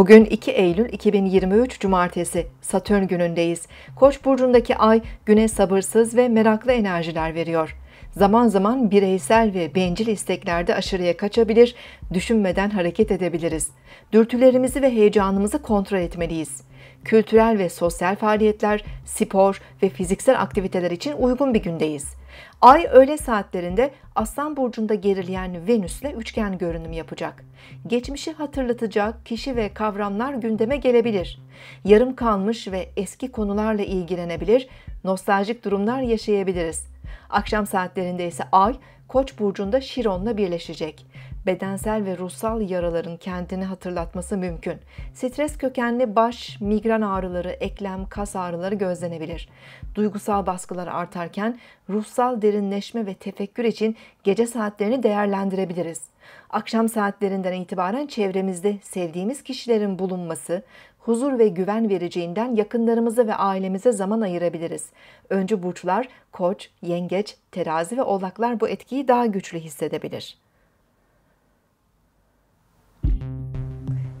Bugün 2 Eylül 2023 Cumartesi Satürn günündeyiz. Koç burcundaki ay güne sabırsız ve meraklı enerjiler veriyor zaman zaman bireysel ve bencil isteklerde aşırıya kaçabilir, düşünmeden hareket edebiliriz. Dürtülerimizi ve heyecanımızı kontrol etmeliyiz. Kültürel ve sosyal faaliyetler, spor ve fiziksel aktiviteler için uygun bir gündeyiz. Ay öğle saatlerinde Aslan burcunda gerileyen Venüs'le üçgen görünüm yapacak. Geçmişi hatırlatacak kişi ve kavramlar gündeme gelebilir. Yarım kalmış ve eski konularla ilgilenebilir, nostaljik durumlar yaşayabiliriz. Akşam saatlerinde ise Ay Koç burcunda Şiron'la birleşecek bedensel ve ruhsal yaraların kendini hatırlatması mümkün. Stres kökenli baş, migren ağrıları, eklem, kas ağrıları gözlenebilir. Duygusal baskılar artarken ruhsal derinleşme ve tefekkür için gece saatlerini değerlendirebiliriz. Akşam saatlerinden itibaren çevremizde sevdiğimiz kişilerin bulunması, huzur ve güven vereceğinden yakınlarımıza ve ailemize zaman ayırabiliriz. Önce burçlar, koç, yengeç, terazi ve oğlaklar bu etkiyi daha güçlü hissedebilir.